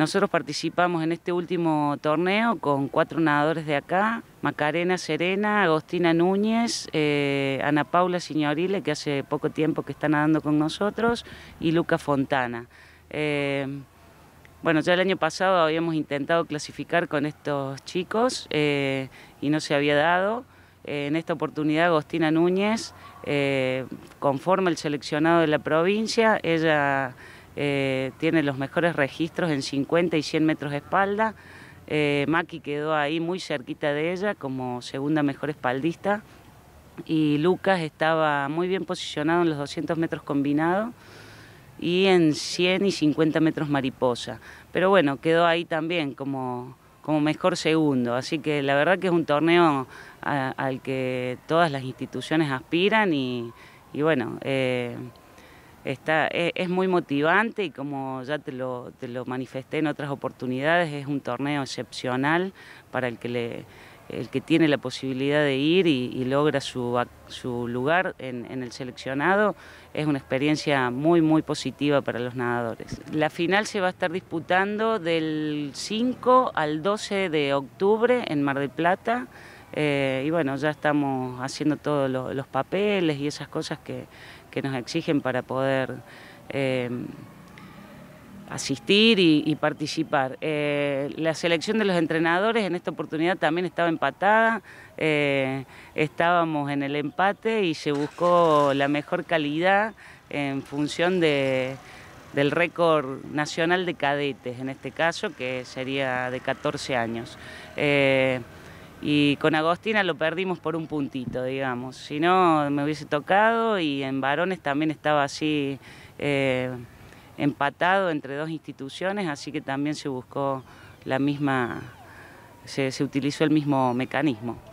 Nosotros participamos en este último torneo con cuatro nadadores de acá, Macarena Serena, Agostina Núñez, eh, Ana Paula Signorile, que hace poco tiempo que está nadando con nosotros, y Luca Fontana. Eh, bueno, ya el año pasado habíamos intentado clasificar con estos chicos eh, y no se había dado. en esta oportunidad Agostina Núñez conforme el seleccionado de la provincia. Ella eh, tiene los mejores registros en 50 y 100 metros de espalda. Eh, Maki quedó ahí muy cerquita de ella como segunda mejor espaldista y Lucas estaba muy bien posicionado en los 200 metros combinado y en 100 y 50 metros mariposa. Pero bueno, quedó ahí también como, como mejor segundo. Así que la verdad que es un torneo al que todas las instituciones aspiran y, bueno, eh, es, e, es, muy motivante y como ya te lo, te lo, manifesté en otras oportunidades, es un torneo excepcional para el que, el que tiene la posibilidad de ir y, logra su, lugar en, el seleccionado. Es una experiencia muy, muy positiva para los nadadores. La final se va a estar disputando del 5 al 12 de octubre en Mar del Plata. Eh, y bueno, ya estamos haciendo todos los papeles y esas cosas que, nos exigen para poder em, asistir y, participar. Eh, la selección de los entrenadores en esta oportunidad también estaba empatada, eh, estábamos en el empate y se buscó la mejor calidad en función de, del récord nacional de cadetes, en este caso, que sería de 14 años y con Agostina lo perdimos por un puntito, digamos. Si no, me hubiese tocado y en varones también estaba así eh, empatado entre dos instituciones, así que también se buscó la misma, se utilizó el mismo mecanismo.